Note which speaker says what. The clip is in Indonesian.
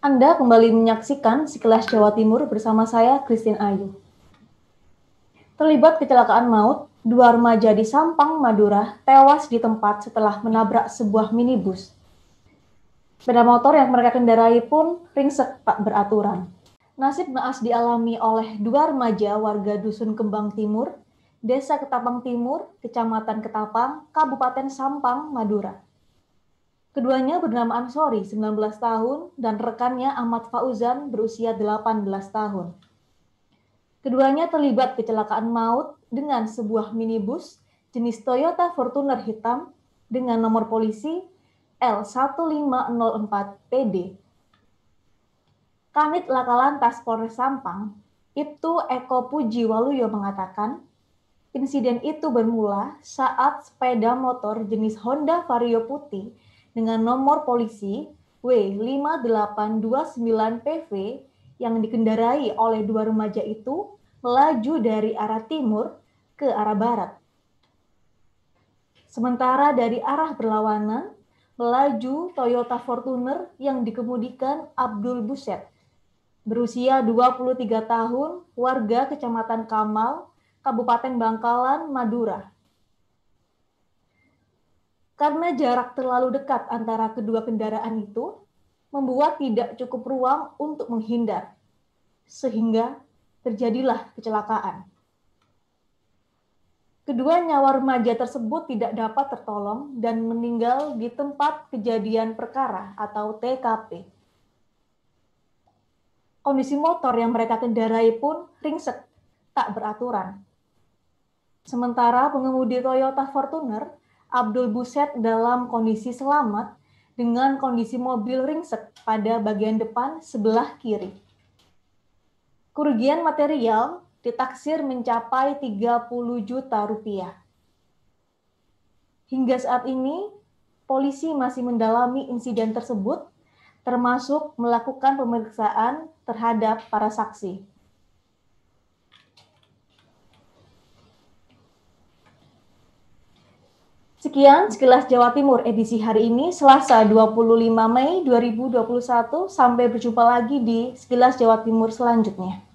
Speaker 1: Anda kembali menyaksikan Sekilas Jawa Timur bersama saya, Christine Ayu. Terlibat kecelakaan maut, dua remaja di Sampang, Madura tewas di tempat setelah menabrak sebuah minibus. Sepeda motor yang mereka kendarai pun ringsek tak beraturan. Nasib naas dialami oleh dua remaja warga Dusun Kembang Timur, Desa Ketapang Timur, Kecamatan Ketapang, Kabupaten Sampang, Madura. Keduanya bernama Ansori, 19 tahun, dan rekannya Ahmad Fauzan berusia 18 tahun. Keduanya terlibat kecelakaan maut dengan sebuah minibus jenis Toyota Fortuner hitam dengan nomor polisi L1504PD. Kanit Laka Lantas Polres Sampang, Ibtu Eko Puji Waluyo mengatakan, insiden itu bermula saat sepeda motor jenis Honda Vario putih dengan nomor polisi W5829PV yang dikendarai oleh dua remaja itu melaju dari arah timur ke arah barat. Sementara dari arah berlawanan, melaju Toyota Fortuner yang dikemudikan Abdul Buset, berusia 23 tahun, warga Kecamatan Kamal, Kabupaten Bangkalan, Madura. Karena jarak terlalu dekat antara kedua kendaraan itu membuat tidak cukup ruang untuk menghindar, sehingga terjadilah kecelakaan. Kedua nyawa remaja tersebut tidak dapat tertolong dan meninggal di tempat kejadian perkara atau TKP. Kondisi motor yang mereka kendarai pun ringsek, tak beraturan. Sementara pengemudi Toyota Fortuner Abdul Buset dalam kondisi selamat dengan kondisi mobil ringsek pada bagian depan sebelah kiri. Kerugian material ditaksir mencapai 30 juta rupiah. Hingga saat ini, polisi masih mendalami insiden tersebut, termasuk melakukan pemeriksaan terhadap para saksi. Sekian sekilas Jawa Timur edisi hari ini Selasa 25 Mei 2021 sampai berjumpa lagi di sekilas Jawa Timur selanjutnya.